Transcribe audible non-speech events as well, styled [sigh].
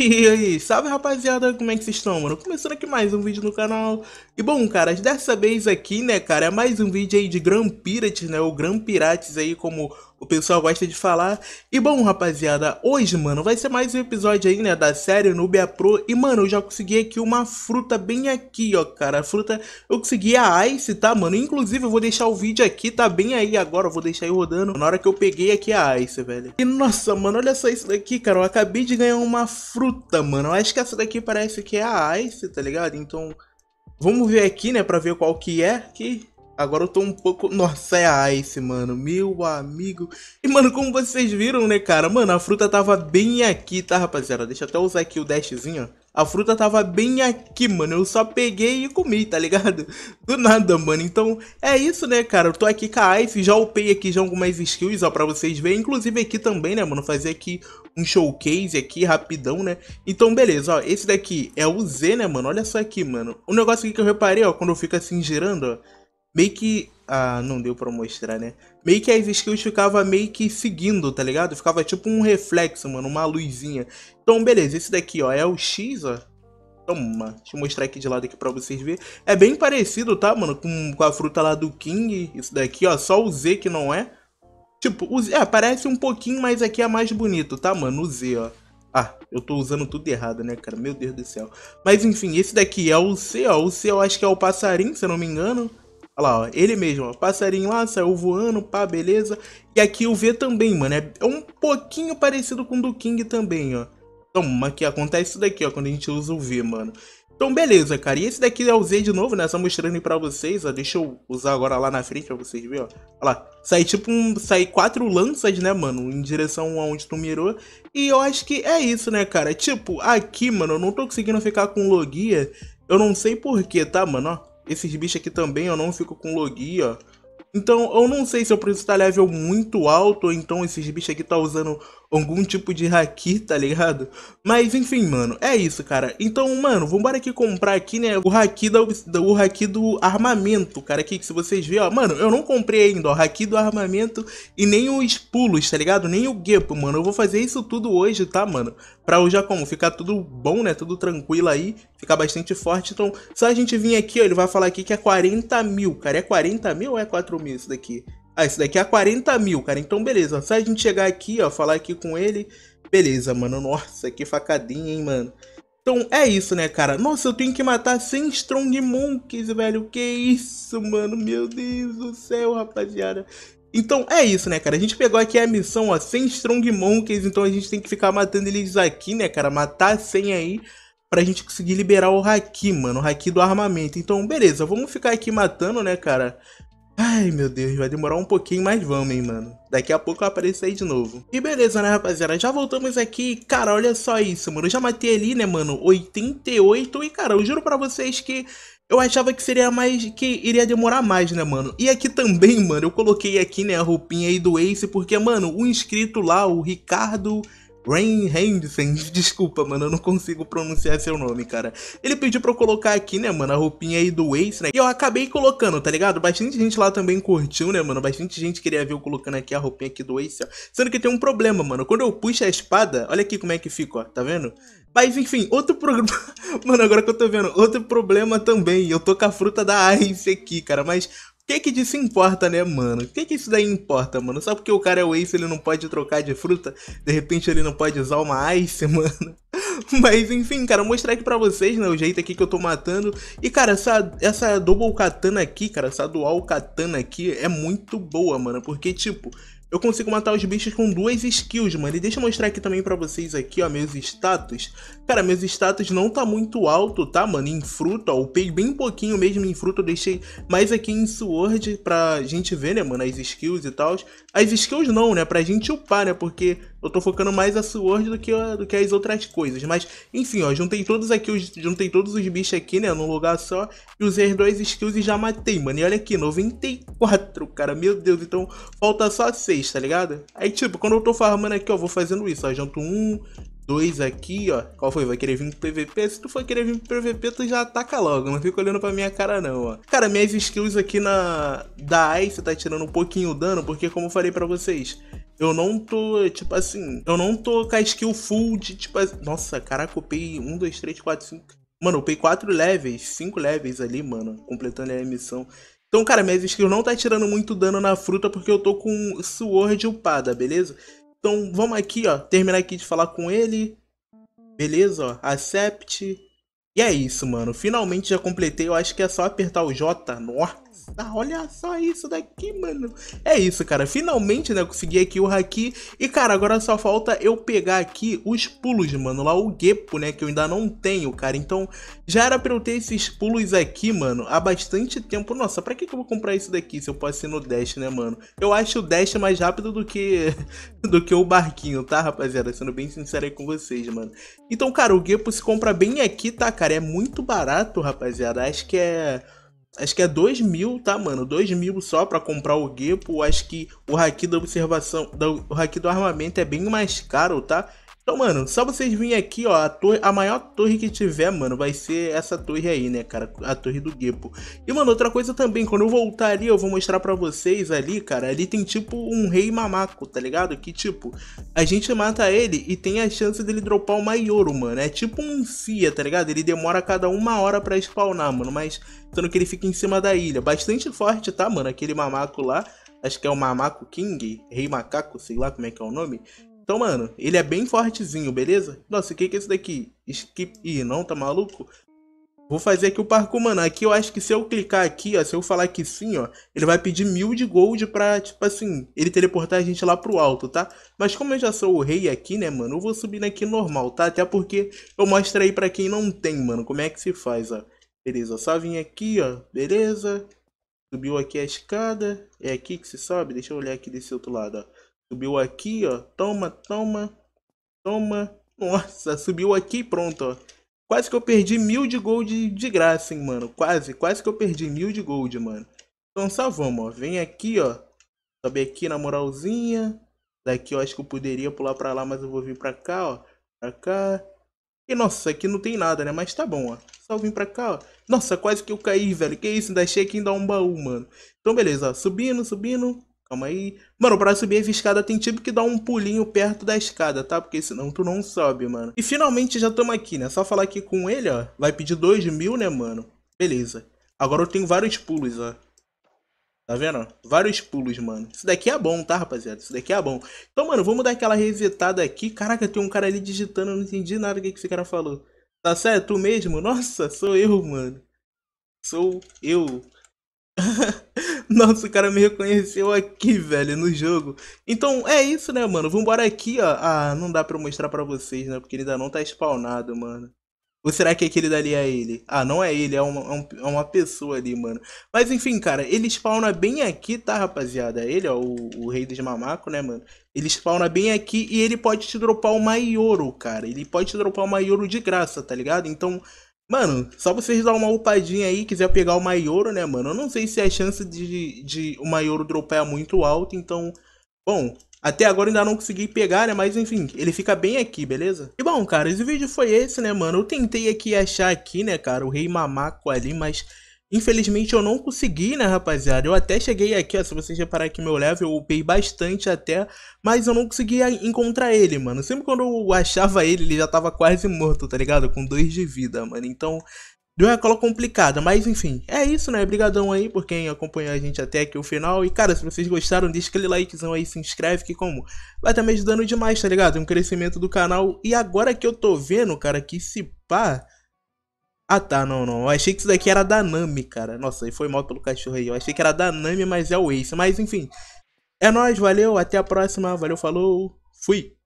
E aí, salve rapaziada, como é que vocês estão, mano? Começando aqui mais um vídeo no canal E bom, caras, dessa vez aqui, né, cara, é mais um vídeo aí de Grand Pirates, né, O Grand Pirates aí como o pessoal gosta de falar. E bom, rapaziada, hoje, mano, vai ser mais um episódio aí, né, da série Nubia Pro. E, mano, eu já consegui aqui uma fruta bem aqui, ó, cara. A fruta, eu consegui a Ice, tá, mano? Inclusive, eu vou deixar o vídeo aqui, tá bem aí agora, eu vou deixar aí rodando. Na hora que eu peguei aqui a Ice, velho. E, nossa, mano, olha só isso daqui, cara. Eu acabei de ganhar uma fruta, mano. Eu acho que essa daqui parece que é a Ice, tá ligado? Então, vamos ver aqui, né, pra ver qual que é. Que... Agora eu tô um pouco. Nossa, é a Ice, mano. Meu amigo. E, mano, como vocês viram, né, cara? Mano, a fruta tava bem aqui, tá, rapaziada? Deixa eu até usar aqui o dashzinho, ó. A fruta tava bem aqui, mano. Eu só peguei e comi, tá ligado? [laughs] Do nada, mano. Então, é isso, né, cara? Eu tô aqui com a Ice, já upei aqui já algumas skills, ó, pra vocês verem. Inclusive aqui também, né, mano? Fazer aqui um showcase aqui, rapidão, né? Então, beleza, ó. Esse daqui é o Z, né, mano? Olha só aqui, mano. O negócio aqui que eu reparei, ó, quando eu fico assim girando, ó meio que. Ah, não deu pra mostrar, né? Meio que as skills ficava meio que seguindo, tá ligado? Ficava tipo um reflexo, mano, uma luzinha. Então, beleza, esse daqui, ó, é o X, ó. Toma, deixa eu mostrar aqui de lado aqui pra vocês verem. É bem parecido, tá, mano, com, com a fruta lá do King. Isso daqui, ó, só o Z que não é. Tipo, o Z, é, parece um pouquinho, mas aqui é mais bonito, tá, mano? O Z, ó. Ah, eu tô usando tudo errado, né, cara? Meu Deus do céu. Mas enfim, esse daqui é o C, ó. O C eu acho que é o passarinho, se eu não me engano. Olha lá, ó, ele mesmo, ó, passarinho lá, saiu voando, pá, beleza. E aqui o V também, mano, é, é um pouquinho parecido com o do King também, ó. Então, aqui acontece isso daqui, ó, quando a gente usa o V, mano. Então, beleza, cara. E esse daqui é o Z de novo, né? Só mostrando pra vocês, ó. Deixa eu usar agora lá na frente pra vocês verem, ó. Olha lá. Sai tipo um... Sai quatro lanças, né, mano? Em direção aonde tu mirou. E eu acho que é isso, né, cara? Tipo, aqui, mano, eu não tô conseguindo ficar com logia. Eu não sei porquê, tá, mano? Ó. Esses bichos aqui também eu não fico com logia ó. Então eu não sei se eu preciso estar level muito alto, ou então esses bichos aqui tá usando algum tipo de haki, tá ligado? Mas enfim, mano, é isso, cara. Então, mano, vambora aqui comprar aqui, né, o haki, da, o haki do armamento, cara, aqui que se vocês verem, ó. Mano, eu não comprei ainda, ó, haki do armamento e nem os pulos, tá ligado? Nem o Gepo, mano. Eu vou fazer isso tudo hoje, tá, mano? Pra o Jacomo é ficar tudo bom, né, tudo tranquilo aí, ficar bastante forte. Então, só a gente vir aqui, ó, ele vai falar aqui que é 40 mil, cara. É 40 mil ou é 4 mil isso daqui? Ah, isso daqui é 40 mil, cara. Então, beleza. Só a gente chegar aqui, ó, falar aqui com ele. Beleza, mano. Nossa, que facadinha, hein, mano. Então, é isso, né, cara? Nossa, eu tenho que matar 100 Strong Monkeys, velho. Que isso, mano. Meu Deus do céu, rapaziada. Então, é isso, né, cara? A gente pegou aqui a missão, ó, 100 Strong Monkeys. Então, a gente tem que ficar matando eles aqui, né, cara? Matar 100 aí pra gente conseguir liberar o Haki, mano, o Haki do armamento. Então, beleza, vamos ficar aqui matando, né, cara? Ai, meu Deus, vai demorar um pouquinho, mas vamos, hein, mano. Daqui a pouco eu apareço aí de novo. E beleza, né, rapaziada? Já voltamos aqui. Cara, olha só isso, mano. Eu já matei ali, né, mano, 88. E, cara, eu juro pra vocês que eu achava que seria mais, que iria demorar mais, né, mano? E aqui também, mano, eu coloquei aqui, né, a roupinha aí do Ace, porque, mano, o inscrito lá, o Ricardo Rain Henderson, [laughs] desculpa, mano, eu não consigo pronunciar seu nome, cara. Ele pediu pra eu colocar aqui, né, mano, a roupinha aí do Ace, né, e eu acabei colocando, tá ligado? Bastante gente lá também curtiu, né, mano, bastante gente queria ver eu colocando aqui a roupinha aqui do Ace, ó. Sendo que tem um problema, mano, quando eu puxo a espada, olha aqui como é que fica, ó, tá vendo? Mas enfim, outro problema. [laughs] Mano, agora que eu tô vendo, outro problema também. Eu tô com a fruta da Ace aqui, cara. Mas que que disso importa, né, mano? Que que isso daí importa, mano? Só porque o cara é o Ace, ele não pode trocar de fruta, de repente ele não pode usar uma Ice, [laughs] mano. Mas enfim, cara, mostrar aqui pra vocês, né, o jeito aqui que eu tô matando. E, cara, essa, essa Double Katana aqui, cara, essa Dual Katana aqui é muito boa, mano, porque, tipo... Eu consigo matar os bichos com duas skills, mano. E deixa eu mostrar aqui também pra vocês aqui, ó, meus status. Cara, meus status não tá muito alto, tá, mano? Em fruta, ó. Eu bem pouquinho mesmo em fruta. Eu deixei mais aqui em Sword pra gente ver, né, mano? As skills e tal. As skills não, né? Pra gente upar, né? Porque eu tô focando mais a Sword do que, do que as outras coisas. Mas, enfim, ó, juntei todos aqui, os, juntei todos os bichos aqui, né, num lugar só. E usei as duas skills e já matei, mano. E olha aqui, 94, cara, meu Deus. Então, falta só 6, tá ligado? Aí, tipo, quando eu tô farmando aqui, ó, vou fazendo isso, ó. Junto um, dois aqui, ó. Qual foi? Vai querer vir pro PVP? Se tu for querer vir pro PVP, tu já ataca logo. Não fica olhando pra minha cara, não, ó. Cara, minhas skills aqui na... Da Ice tá tirando um pouquinho dano, porque como eu falei pra vocês... Eu não tô, tipo assim, eu não tô com a skill full de, tipo assim. Nossa, caraca, eu pei 1, 2, 3, 4, 5. Mano, eu peguei 4 levels, 5 levels ali, mano, completando a missão. Então, cara, minhas skills não tá tirando muito dano na fruta porque eu tô com Sword upada, beleza? Então, vamos aqui, ó, terminar aqui de falar com ele. Beleza, ó, accept. E é isso, mano. Finalmente já completei. Eu acho que é só apertar o J. Nossa, olha só isso daqui, mano. É isso, cara. Finalmente, né, consegui aqui o Haki. E, cara, agora só falta eu pegar aqui os pulos, mano. Lá o Gepo, né, que eu ainda não tenho, cara. Então, já era pra eu ter esses pulos aqui, mano, há bastante tempo. Nossa, pra que que eu vou comprar isso daqui se eu posso ir no Dash, né, mano? Eu acho o Dash mais rápido do que, [laughs] do que o barquinho, tá, rapaziada? Sendo bem sincero aí com vocês, mano. Então, cara, o Gepo se compra bem aqui, tá, cara? cara, é muito barato, rapaziada. Acho que é. Acho que é 2 mil, tá, mano? 2 mil só pra comprar o Gepo. Acho que o haki da observação. o haki do armamento é bem mais caro, tá? Então, mano, só vocês virem aqui, ó, a, torre, a maior torre que tiver, mano, vai ser essa torre aí, né, cara? A torre do Gepo. E, mano, outra coisa também, quando eu voltar ali, eu vou mostrar pra vocês ali, cara, ali tem tipo um rei mamaco, tá ligado? Que, tipo, a gente mata ele e tem a chance dele dropar o Maioro, mano. É tipo um Cia, tá ligado? Ele demora cada uma hora pra spawnar, mano, mas... Sendo que ele fica em cima da ilha. Bastante forte, tá, mano? Aquele mamaco lá acho que é o Mamaco King, Rei Macaco, sei lá como é que é o nome. Então, mano, ele é bem fortezinho, beleza? Nossa, o que, que é isso daqui? Skip... Ih, não, tá maluco? Vou fazer aqui o parkour, mano. Aqui eu acho que se eu clicar aqui, ó, se eu falar que sim, ó, ele vai pedir mil de gold pra, tipo assim, ele teleportar a gente lá pro alto, tá? Mas como eu já sou o rei aqui, né, mano, eu vou subindo aqui normal, tá? Até porque eu mostro aí pra quem não tem, mano, como é que se faz, ó. Beleza, só vim aqui, ó, beleza? Subiu aqui a escada, é aqui que se sobe? Deixa eu olhar aqui desse outro lado, ó. Subiu aqui, ó. Toma, toma, toma. Nossa, subiu aqui pronto, ó. Quase que eu perdi mil de gold de graça, hein, mano. Quase, quase que eu perdi mil de gold, mano. Então só vamos, ó. Vem aqui, ó. Sobe aqui na moralzinha. Daqui eu acho que eu poderia pular pra lá, mas eu vou vir pra cá, ó. Pra cá. E nossa, aqui não tem nada, né? Mas tá bom, ó. Só vim pra cá, ó. Nossa, quase que eu caí, velho. Que isso? Ainda achei que ainda um baú, mano. Então beleza, ó. Subindo, subindo. Calma aí. Mano, pra subir a escada tem tipo que dar um pulinho perto da escada, tá? Porque senão tu não sobe, mano. E finalmente já estamos aqui, né? Só falar aqui com ele, ó. Vai pedir dois mil, né, mano? Beleza. Agora eu tenho vários pulos, ó. Tá vendo? Vários pulos, mano. Isso daqui é bom, tá, rapaziada? Isso daqui é bom. Então, mano, vamos dar aquela resetada aqui. Caraca, tem um cara ali digitando, eu não entendi nada do que esse cara falou. Tá certo? Tu mesmo? Nossa, sou eu, mano. Sou eu. [laughs] Nossa, o cara me reconheceu aqui, velho, no jogo. Então é isso, né, mano? Vambora aqui, ó. Ah, não dá pra mostrar pra vocês, né? Porque ele ainda não tá spawnado, mano. Ou será que aquele dali é ele? Ah, não é ele, é uma, é, é uma pessoa ali, mano. Mas enfim, cara, ele spawna bem aqui, tá, rapaziada? É ele, ó, o, o rei dos mamacos, né, mano? Ele spawna bem aqui e ele pode te dropar o Maioro, cara. Ele pode te dropar o Maioro de graça, tá ligado? Então, Mano, só vocês dar uma upadinha aí, quiser pegar o Maioro, né, mano? Eu não sei se a chance de, de o Maioro dropar é muito alta, então... Bom, até agora ainda não consegui pegar, né? Mas enfim, ele fica bem aqui, beleza? E bom, cara, esse vídeo foi esse, né, mano? Eu tentei aqui achar aqui, né, cara, o Rei Mamaco ali, mas... Infelizmente eu não consegui, né, rapaziada? Eu até cheguei aqui, ó, se vocês repararem que meu level eu upei bastante até, mas eu não conseguia encontrar ele, mano. Sempre quando eu achava ele, ele já tava quase morto, tá ligado? Com dois de vida, mano. Então, deu uma cola complicada, mas enfim, é isso, né? Obrigadão aí por quem acompanhou a gente até aqui o final. E, cara, se vocês gostaram, deixa aquele likezão aí, se inscreve, que como vai estar tá me ajudando demais, tá ligado? Um crescimento do canal. E agora que eu tô vendo, cara, que se pá... Ah tá, não, não. Eu achei que isso daqui era da Nami, cara. Nossa, aí foi mal pelo cachorro aí. Eu achei que era da Nami, mas é o Ace. Mas enfim. É nóis, valeu, até a próxima. Valeu, falou, fui!